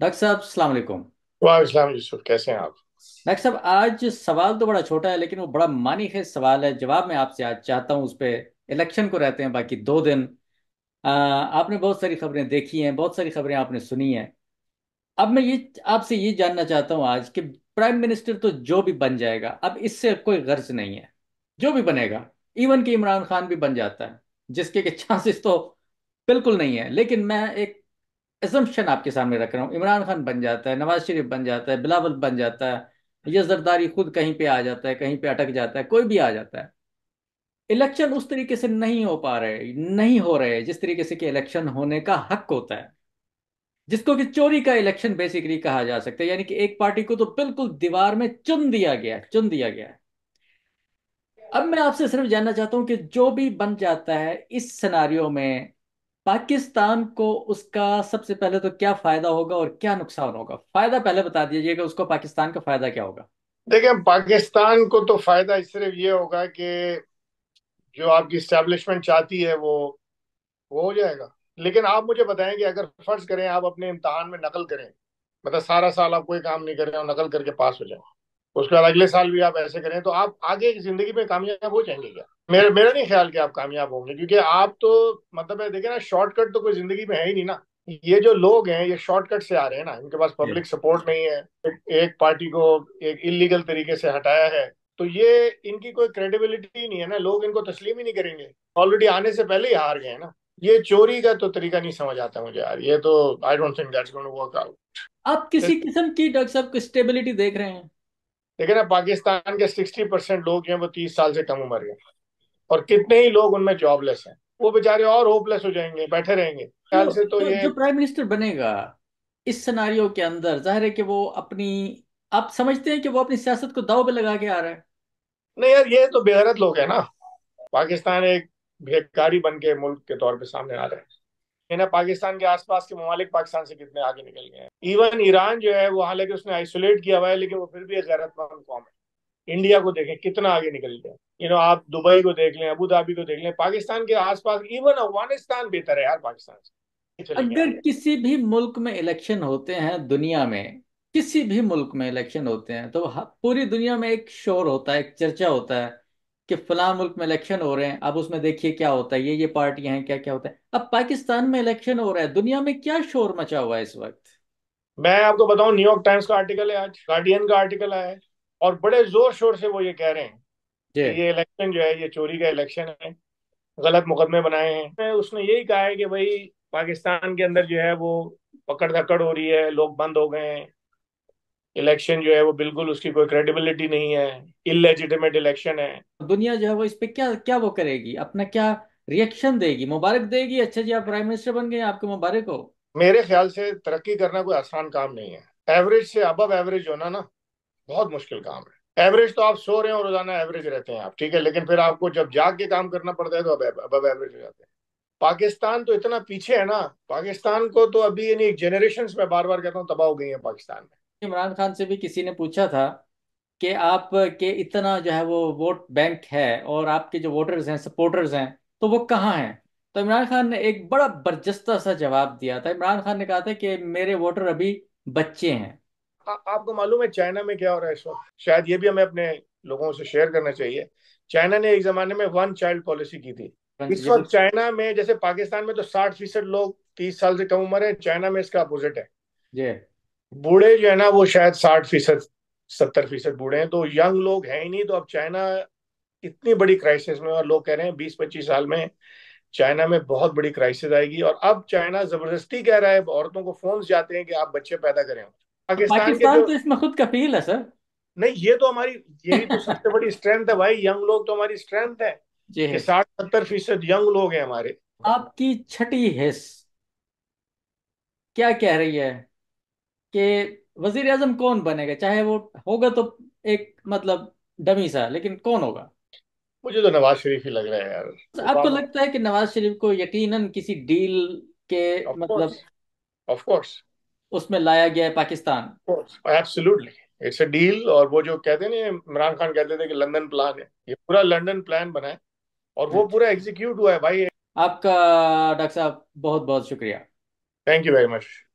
doctor साहब सलाम अलैकुम वालेकुम यूसुफ कैसे हैं आप डॉक्टर साहब आज सवाल तो बड़ा छोटा है लेकिन वो बड़ा मानी है सवाल है जवाब मैं आपसे आज चाहता हूँ उस पर इलेक्शन को रहते हैं बाकी दो दिन आ, आपने बहुत सारी खबरें देखी हैं बहुत सारी खबरें आपने सुनी हैं अब मैं ये आपसे ये जानना चाहता हूँ आज कि प्राइम मिनिस्टर तो जो भी बन जाएगा अब इससे कोई गर्ज नहीं है जो भी बनेगा इवन कि इमरान खान भी बन जाता है जिसके के चांसेस तो बिल्कुल नहीं है लेकिन मैं एक एजम्पन आपके सामने रख रहा हूँ इमरान खान बन जाता है नवाज शरीफ बन जाता है बिलावल बन जाता है यह जरदारी खुद कहीं पे आ जाता है कहीं पे अटक जाता है कोई भी आ जाता है इलेक्शन उस तरीके से नहीं हो पा रहे नहीं हो रहे जिस तरीके से कि इलेक्शन होने का हक होता है जिसको कि चोरी का इलेक्शन बेसिकली कहा जा सकता है यानी कि एक पार्टी को तो बिल्कुल दीवार में चुन दिया गया है चुन दिया गया है अब मैं आपसे सिर्फ जानना चाहता हूं कि जो भी बन जाता है इस सिनारियों में पाकिस्तान को उसका सबसे पहले तो क्या फायदा होगा और क्या नुकसान होगा फायदा पहले बता कि उसको पाकिस्तान का फायदा क्या होगा देखिए पाकिस्तान को तो फायदा सिर्फ ये होगा कि जो आपकी स्टेब्लिशमेंट चाहती है वो वो हो जाएगा लेकिन आप मुझे बताएं कि अगर फर्ज करें आप अपने इम्तहान में नकल करें मतलब सारा साल आप कोई काम नहीं कर रहे हो नकल करके पास हो जाए उसके बाद अगले साल भी आप ऐसे करें तो आप आगे जिंदगी में कामयाब हो जाएंगे क्या मेरा मेरा नहीं ख्याल कि आप कामयाब होंगे क्योंकि आप तो मतलब देखे ना शॉर्टकट तो कोई जिंदगी में है ही नहीं ना ये जो लोग हैं ये शॉर्टकट से आ रहे हैं ना इनके पास पब्लिक सपोर्ट नहीं है एक पार्टी को एक इलीगल तरीके से हटाया है तो ये इनकी कोई क्रेडिबिलिटी नहीं है ना लोग इनको तस्लीम ही नहीं करेंगे ऑलरेडी आने से पहले ही हार गए ना ये चोरी का तो तरीका नहीं समझ आता मुझे यार ये तो I don't think that's going to work out आप किसी किस्म की डॉक्टर साहब स्टेबिलिटी देख रहे हैं लेकिन अब पाकिस्तान के सिक्सटी परसेंट लोग हैं वो तीस साल से कम उम्र के और कितने ही लोग उनमें जॉबलेस हैं वो बेचारे और होपलेस हो जाएंगे बैठे रहेंगे ख्याल तो से तो, तो ये जो प्राइम मिनिस्टर बनेगा इस सिनारियो के अंदर जाहिर है कि वो अपनी आप समझते हैं कि वो अपनी सियासत को दाव पे लगा के आ रहा है नहीं यार ये तो बेहरत लोग है ना पाकिस्तान एक भेदकारी बन के मुल्क के तौर पे सामने आ रहे हैं है ना पाकिस्तान के आसपास के ममालिक पाकिस्तान से कितने आगे निकल गए हैं इवन ईरान जो है वो हालांकि उसने आइसोलेट किया हुआ है लेकिन वो फिर भी एक गैरतमंद कौम है इंडिया को देखें कितना आगे निकल गया यू नो आप दुबई को देख लें अबू धाबी को देख लें पाकिस्तान के आसपास इवन अफगानिस्तान बेहतर है यार पाकिस्तान से अगर किसी भी मुल्क में इलेक्शन होते हैं दुनिया में किसी भी मुल्क में इलेक्शन होते हैं तो पूरी दुनिया में एक शोर होता है एक चर्चा होता है कि फला मुल्क में इलेक्शन हो रहे हैं अब उसमें देखिए क्या होता है ये ये पार्टियां हैं क्या क्या होता है अब पाकिस्तान में इलेक्शन हो रहा है दुनिया में क्या शोर मचा हुआ है इस वक्त मैं आपको बताऊं न्यूयॉर्क टाइम्स का आर्टिकल है आज गार्डियन का आर्टिकल आया है और बड़े जोर शोर से वो ये कह रहे हैं कि ये इलेक्शन जो है ये चोरी का इलेक्शन है गलत मुकदमे बनाए हैं उसने यही कहा है कि भाई पाकिस्तान के अंदर जो है वो पकड़ धकड़ हो रही है लोग बंद हो गए हैं इलेक्शन जो है वो बिल्कुल उसकी कोई क्रेडिबिलिटी नहीं है इलेजिटिमेट इलेक्शन है दुनिया जो है वो इस पे क्या क्या वो करेगी अपना क्या रिएक्शन देगी मुबारक देगी अच्छा जी आप प्राइम मिनिस्टर बन गए आपको मुबारक हो मेरे ख्याल से तरक्की करना कोई आसान काम नहीं है एवरेज से अब एवरेज होना ना बहुत मुश्किल काम है एवरेज तो आप सो रहे हो रोजाना एवरेज रहते हैं आप ठीक है लेकिन फिर आपको जब जाग के काम करना पड़ता है तो अब अब एवरेज हो जाते हैं पाकिस्तान तो इतना पीछे है ना पाकिस्तान को तो अभी यानी जनरेशन में बार बार कहता हूँ तबाह हो गई है पाकिस्तान में इमरान खान से भी किसी ने पूछा था कि आप के इतना जो है वो वोट बैंक है और आपके जो वोटर्स हैं सपोर्टर्स हैं तो वो कहाँ हैं तो इमरान खान ने एक बड़ा बर्जस्ता सा जवाब दिया था इमरान खान ने कहा था कि मेरे वोटर अभी बच्चे हैं आ, आपको मालूम है चाइना में क्या हो रहा है इस वक्त शायद ये भी हमें अपने लोगों से शेयर करना चाहिए चाइना ने एक जमाने में वन चाइल्ड पॉलिसी की थी हाँ इस वक्त चाइना में जैसे पाकिस्तान में तो साठ फीसद लोग तीस साल से कम उम्र है चाइना में इसका अपोजिट है बूढ़े जो है ना वो शायद साठ फीसद सत्तर फीसद बूढ़े हैं तो यंग लोग हैं ही नहीं तो अब चाइना इतनी बड़ी क्राइसिस में और लोग कह रहे हैं बीस पच्चीस साल में चाइना में बहुत बड़ी क्राइसिस आएगी और अब चाइना जबरदस्ती कह रहा है औरतों को फोन जाते हैं कि आप बच्चे पैदा करें पाकिस्तान, पाकिस्तान तो इसमें खुद कफील है सर नहीं ये तो हमारी यही तो सबसे बड़ी स्ट्रेंथ है भाई यंग लोग तो हमारी स्ट्रेंथ है साठ सत्तर फीसद यंग लोग हैं हमारे आपकी छठी हिस्स क्या कह रही है कि वजीर अजम कौन बनेगा चाहे वो होगा तो एक मतलब डमी सा लेकिन कौन होगा मुझे तो नवाज शरीफ ही लग रहा है यार तो आपको लगता है कि नवाज शरीफ को यकीनन किसी डील के of मतलब ऑफ कोर्स उसमें लाया गया है Pakistan absolutely it's a deal और वो जो कहते हैं इमरान खान कहते थे कि लंदन प्लान है ये पूरा लंदन प्लान बना है और वो पूरा एग्जीक्यूट हुआ है भाई आपका डॉक्टर साहब बहुत बहुत शुक्रिया थैंक यू वेरी मच